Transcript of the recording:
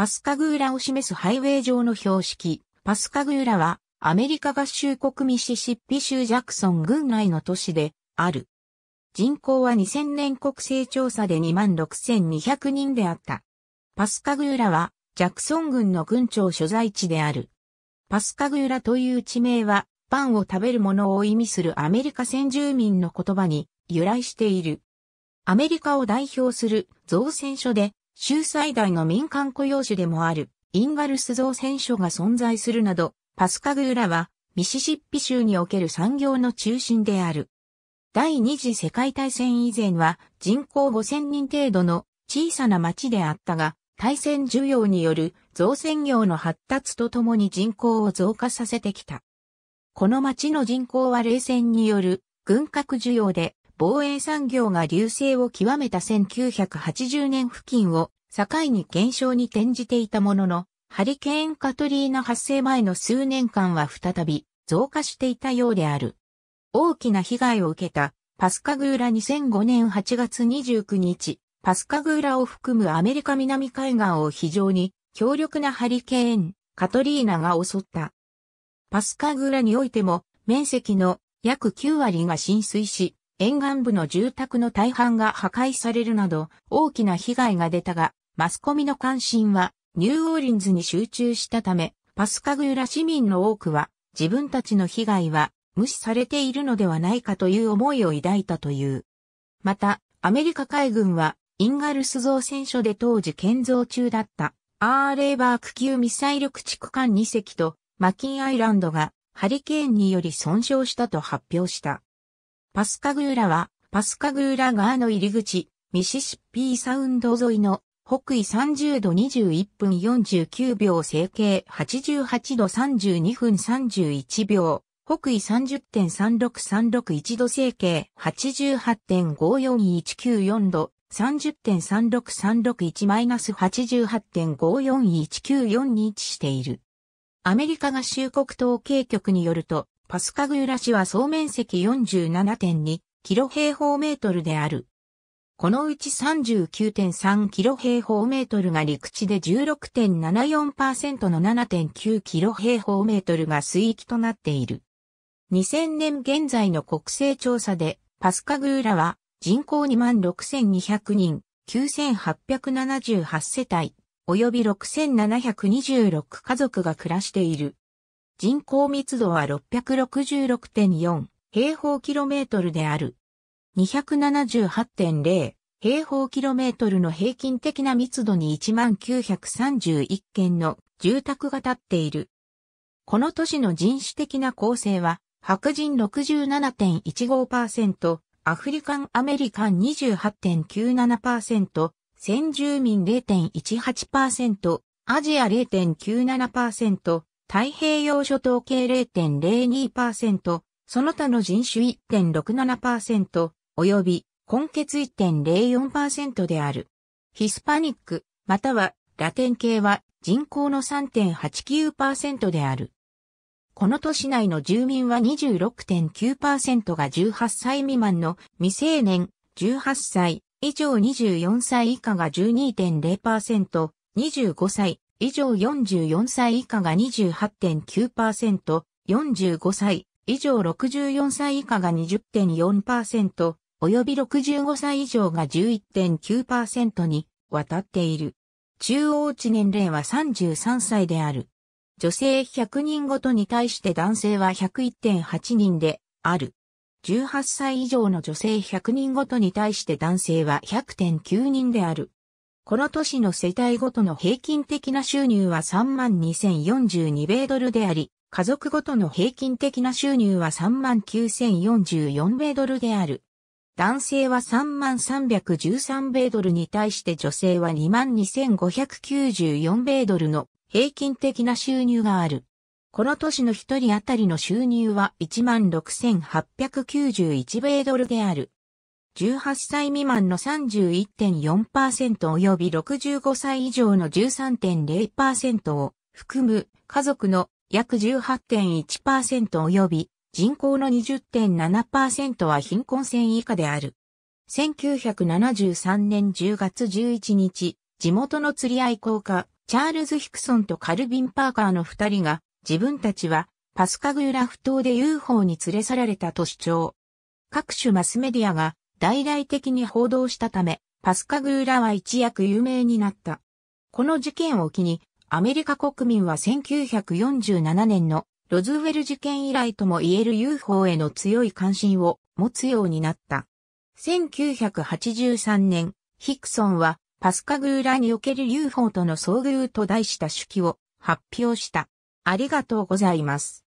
パスカグーラを示すハイウェイ上の標識。パスカグーラは、アメリカ合衆国ミシシッピ州ジャクソン郡内の都市で、ある。人口は2000年国勢調査で26,200人であった。パスカグーラは、ジャクソン郡の郡庁所在地である。パスカグーラという地名は、パンを食べるものを意味するアメリカ先住民の言葉に由来している。アメリカを代表する造船所で州最大の民間雇用種でもあるインガルス造船所が存在するなど、パスカグーラはミシシッピ州における産業の中心である。第二次世界大戦以前は人口5000人程度の小さな町であったが、大戦需要による造船業の発達とともに人口を増加させてきた。この町の人口は冷戦による軍拡需要で防衛産業が流星を極めた1980年付近を境に減少に転じていたものの、ハリケーンカトリーナ発生前の数年間は再び増加していたようである。大きな被害を受けたパスカグーラ2005年8月29日、パスカグーラを含むアメリカ南海岸を非常に強力なハリケーン、カトリーナが襲った。パスカグーラにおいても面積の約9割が浸水し、沿岸部の住宅の大半が破壊されるなど大きな被害が出たが、マスコミの関心はニューオーリンズに集中したため、パスカグーラ市民の多くは自分たちの被害は無視されているのではないかという思いを抱いたという。また、アメリカ海軍はインガルス造船所で当時建造中だった r ーバーク級ミサイル駆逐艦2隻とマキンアイランドがハリケーンにより損傷したと発表した。パスカグーラは、パスカグーラ川の入り口、ミシシッピーサウンド沿いの北緯30度21分49秒整形88度32分31秒、北緯30.36361度整形88.544194度、30.36361-88.541942している。アメリカ合衆国統計局によると、パスカグーラ市は総面積47.2キロ平方メートルである。このうち39.3キロ平方メートルが陸地で16.74%の7.9キロ平方メートルが水域となっている。2000年現在の国勢調査で、パスカグーラは人口26,200人、9,878世帯、及び6,726家族が暮らしている。人口密度は666.4平方キロメートルである。278.0平方キロメートルの平均的な密度に1931件の住宅が建っている。この都市の人種的な構成は、白人67.15%、アフリカンアメリカン28.97%、先住民0.18%、アジア0.97%、太平洋諸島系0.02%、その他の人種1.67%、及び根血1.04%である。ヒスパニック、またはラテン系は人口の3.89%である。この都市内の住民は26.9%が18歳未満の未成年、18歳以上24歳以下が12.0%、25歳以上44歳以下が28.9%、45歳以上64歳以下が20.4%、及び65歳以上が11.9%にわたっている。中央値年齢は33歳である。女性100人ごとに対して男性は101.8人である。18歳以上の女性100人ごとに対して男性は100.9人である。この都市の世帯ごとの平均的な収入は32,042米ドルであり、家族ごとの平均的な収入は39,044米ドルである。男性は3313米ドルに対して女性は22,594米ドルの平均的な収入がある。この都市の一人当たりの収入は16,891米ドルである。18歳未満の31.4%及び65歳以上の13.0%を含む家族の約18.1%及び人口の20.7%は貧困線以下である。1973年10月11日、地元の釣り愛好家、チャールズ・ヒクソンとカルビン・パーカーの二人が、自分たちはパスカグーラフ島で UFO に連れ去られたと主張。各種マスメディアが大々的に報道したため、パスカグーラは一躍有名になった。この事件を機に、アメリカ国民は1947年のロズウェル事件以来とも言える UFO への強い関心を持つようになった。1983年、ヒクソンはパスカグーラにおける UFO との遭遇と題した手記を発表した。ありがとうございます。